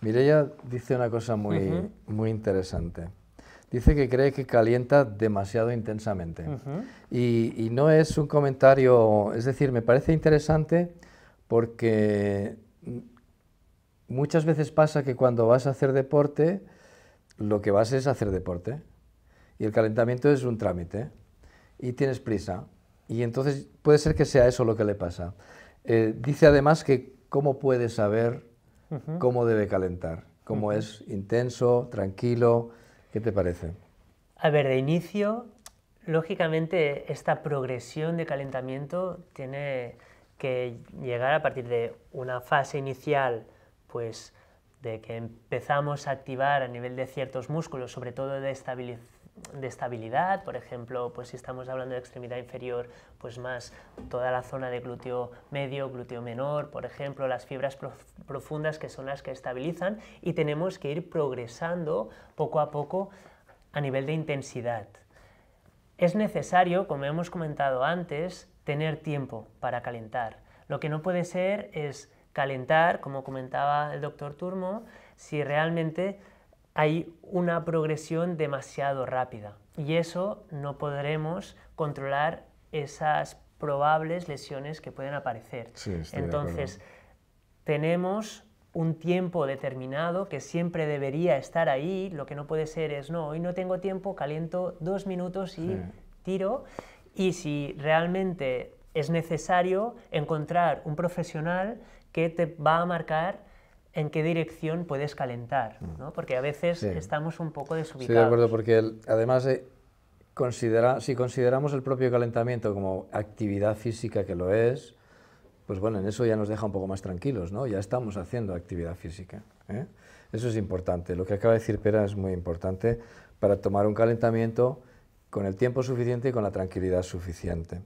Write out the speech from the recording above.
Mireya dice una cosa muy, muy interesante. Dice que cree que calienta demasiado intensamente. y, no es un comentario, es decir, me parece interesante porque muchas veces pasa que cuando vas a hacer deporte, lo que vas es hacer deporte. Y el calentamiento es un trámite. Y tienes prisa. Y entonces puede ser que sea eso lo que le pasa. Eh, dice además que cómo puede saber cómo debe calentar, cómo es intenso, tranquilo. ¿Qué te parece? A ver, de inicio, lógicamente esta progresión de calentamiento tiene que llegar a partir de una fase inicial, pues de que empezamos a activar a nivel de ciertos músculos, sobre todo de estabilización de estabilidad, por ejemplo, pues si estamos hablando de extremidad inferior, pues más toda la zona de glúteo medio, glúteo menor, por ejemplo, las fibras profundas que son las que estabilizan y tenemos que ir progresando poco a poco a nivel de intensidad. Es necesario, como hemos comentado antes, tener tiempo para calentar. Lo que no puede ser es calentar, como comentaba el doctor Turmo, si realmente hay una progresión demasiado rápida y eso no podremos controlar esas probables lesiones que pueden aparecer. Entonces, tenemos un tiempo determinado que siempre debería estar ahí, lo que no puede ser es, no, hoy no tengo tiempo, caliento dos minutos y tiro, y si realmente es necesario encontrar un profesional que te va a marcar en qué dirección puedes calentar, mm. ¿no? porque a veces estamos un poco desubicados. sí, de acuerdo, porque además eh, si consideramos el propio calentamiento como actividad física que lo es, pues bueno, en eso ya nos deja un poco más tranquilos, ¿no? Ya estamos haciendo actividad física. ¿eh? Eso es importante. Lo que acaba de decir Pera es muy importante para tomar un calentamiento con el tiempo suficiente y con la tranquilidad suficiente.